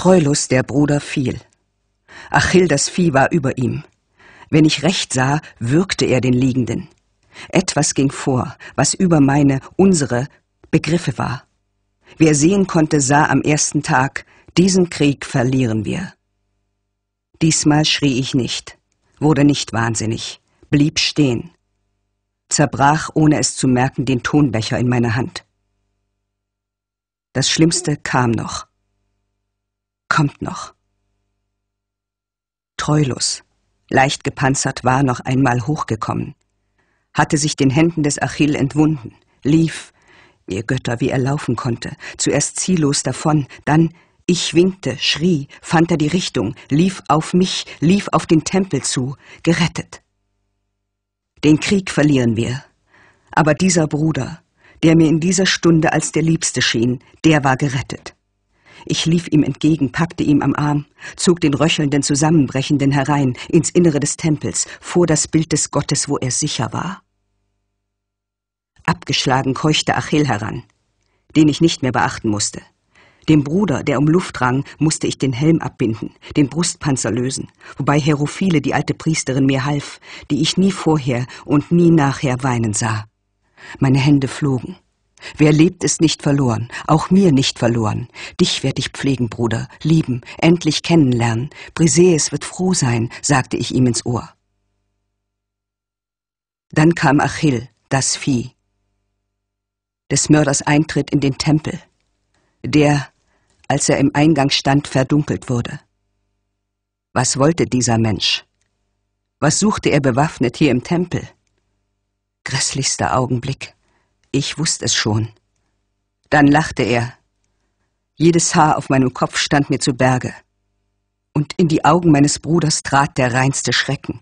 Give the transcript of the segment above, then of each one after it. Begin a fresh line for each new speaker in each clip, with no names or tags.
Treulus der Bruder, fiel. Achill, das Vieh, war über ihm. Wenn ich recht sah, würgte er den Liegenden. Etwas ging vor, was über meine, unsere Begriffe war. Wer sehen konnte, sah am ersten Tag, diesen Krieg verlieren wir. Diesmal schrie ich nicht, wurde nicht wahnsinnig, blieb stehen, zerbrach, ohne es zu merken, den Tonbecher in meiner Hand. Das Schlimmste kam noch kommt noch. Treulos, leicht gepanzert war, noch einmal hochgekommen, hatte sich den Händen des Achill entwunden, lief, ihr Götter, wie er laufen konnte, zuerst ziellos davon, dann ich winkte, schrie, fand er die Richtung, lief auf mich, lief auf den Tempel zu, gerettet. Den Krieg verlieren wir, aber dieser Bruder, der mir in dieser Stunde als der Liebste schien, der war gerettet. Ich lief ihm entgegen, packte ihm am Arm, zog den röchelnden, zusammenbrechenden herein, ins Innere des Tempels, vor das Bild des Gottes, wo er sicher war. Abgeschlagen keuchte Achill heran, den ich nicht mehr beachten musste. Dem Bruder, der um Luft rang, musste ich den Helm abbinden, den Brustpanzer lösen, wobei Herophile, die alte Priesterin, mir half, die ich nie vorher und nie nachher weinen sah. Meine Hände flogen. Wer lebt, ist nicht verloren, auch mir nicht verloren. Dich werde ich pflegen, Bruder, lieben, endlich kennenlernen. Briseis wird froh sein, sagte ich ihm ins Ohr. Dann kam Achill, das Vieh. Des Mörders Eintritt in den Tempel, der, als er im Eingang stand, verdunkelt wurde. Was wollte dieser Mensch? Was suchte er bewaffnet hier im Tempel? Grässlichster Augenblick. Ich wusste es schon. Dann lachte er. Jedes Haar auf meinem Kopf stand mir zu Berge. Und in die Augen meines Bruders trat der reinste Schrecken.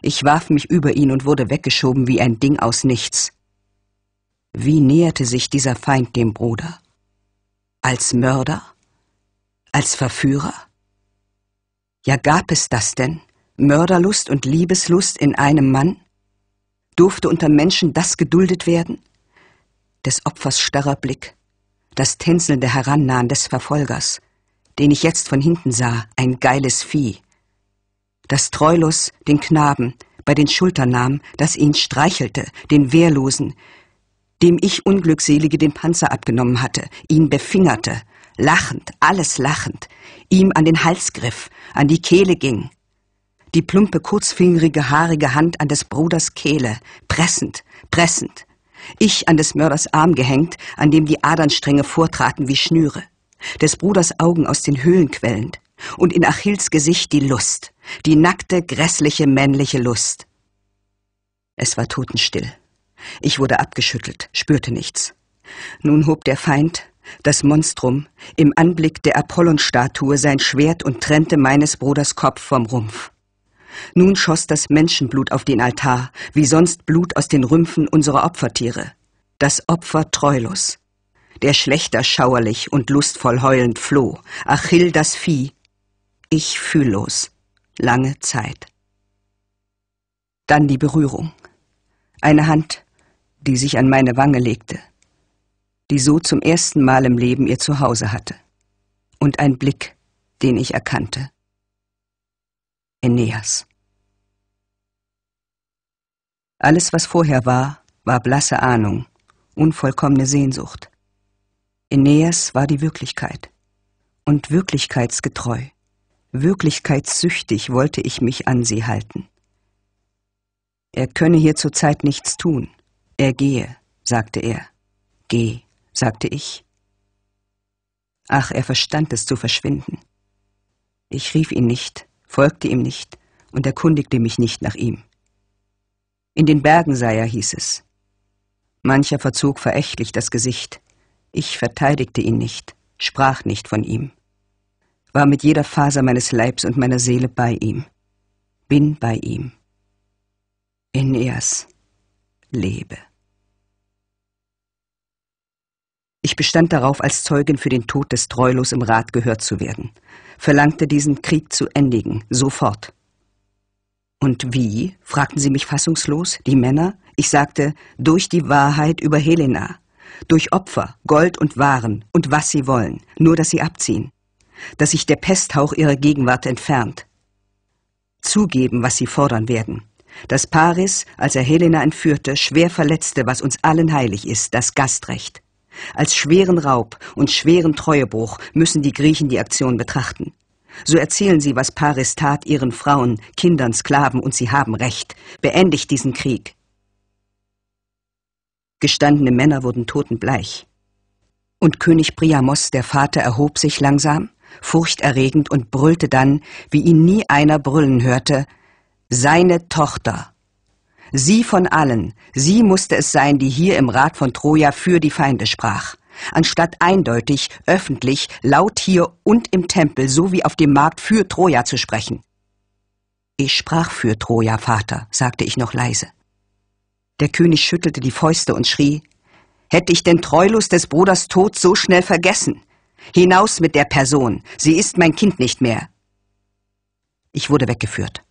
Ich warf mich über ihn und wurde weggeschoben wie ein Ding aus nichts. Wie näherte sich dieser Feind dem Bruder? Als Mörder? Als Verführer? Ja, gab es das denn? Mörderlust und Liebeslust in einem Mann? Durfte unter Menschen das geduldet werden? des Opfers starrer Blick, das tänzelnde Herannahen des Verfolgers, den ich jetzt von hinten sah, ein geiles Vieh. das treulos den Knaben bei den Schultern nahm, das ihn streichelte, den Wehrlosen, dem ich Unglückselige den Panzer abgenommen hatte, ihn befingerte, lachend, alles lachend, ihm an den Hals griff, an die Kehle ging, die plumpe, kurzfingerige, haarige Hand an des Bruders Kehle, pressend, pressend, ich an des Mörders Arm gehängt, an dem die Adernstränge vortraten wie Schnüre, des Bruders Augen aus den Höhlen quellend und in Achils Gesicht die Lust, die nackte, grässliche, männliche Lust. Es war totenstill. Ich wurde abgeschüttelt, spürte nichts. Nun hob der Feind, das Monstrum, im Anblick der Apollonstatue sein Schwert und trennte meines Bruders Kopf vom Rumpf. Nun schoss das Menschenblut auf den Altar, wie sonst Blut aus den Rümpfen unserer Opfertiere. Das Opfer treulos. Der Schlechter schauerlich und lustvoll heulend floh, Achill das Vieh, ich fühllos, lange Zeit. Dann die Berührung. Eine Hand, die sich an meine Wange legte, die so zum ersten Mal im Leben ihr Zuhause hatte. Und ein Blick, den ich erkannte. Aeneas. Alles, was vorher war, war blasse Ahnung, unvollkommene Sehnsucht. Aeneas war die Wirklichkeit. Und wirklichkeitsgetreu, wirklichkeitssüchtig wollte ich mich an sie halten. Er könne hier zurzeit nichts tun. Er gehe, sagte er. Geh, sagte ich. Ach, er verstand es zu verschwinden. Ich rief ihn nicht, folgte ihm nicht und erkundigte mich nicht nach ihm. In den Bergen sei er, hieß es. Mancher verzog verächtlich das Gesicht. Ich verteidigte ihn nicht, sprach nicht von ihm, war mit jeder Faser meines Leibs und meiner Seele bei ihm, bin bei ihm. Aeneas, lebe. Ich bestand darauf, als Zeugin für den Tod des Treulos im Rat gehört zu werden, verlangte diesen Krieg zu endigen, sofort. Und wie? fragten sie mich fassungslos, die Männer. Ich sagte, durch die Wahrheit über Helena, durch Opfer, Gold und Waren und was sie wollen, nur dass sie abziehen, dass sich der Pesthauch ihrer Gegenwart entfernt. Zugeben, was sie fordern werden, dass Paris, als er Helena entführte, schwer verletzte, was uns allen heilig ist, das Gastrecht. Als schweren Raub und schweren Treuebruch müssen die Griechen die Aktion betrachten. So erzählen sie, was Paris tat ihren Frauen, Kindern, Sklaven, und sie haben recht. Beendigt diesen Krieg. Gestandene Männer wurden totenbleich. Und König Priamos, der Vater, erhob sich langsam, furchterregend, und brüllte dann, wie ihn nie einer brüllen hörte, seine Tochter Sie von allen, sie musste es sein, die hier im Rat von Troja für die Feinde sprach. Anstatt eindeutig, öffentlich, laut hier und im Tempel sowie auf dem Markt für Troja zu sprechen. Ich sprach für Troja, Vater, sagte ich noch leise. Der König schüttelte die Fäuste und schrie, Hätte ich denn treulos des Bruders Tod so schnell vergessen? Hinaus mit der Person, sie ist mein Kind nicht mehr. Ich wurde weggeführt.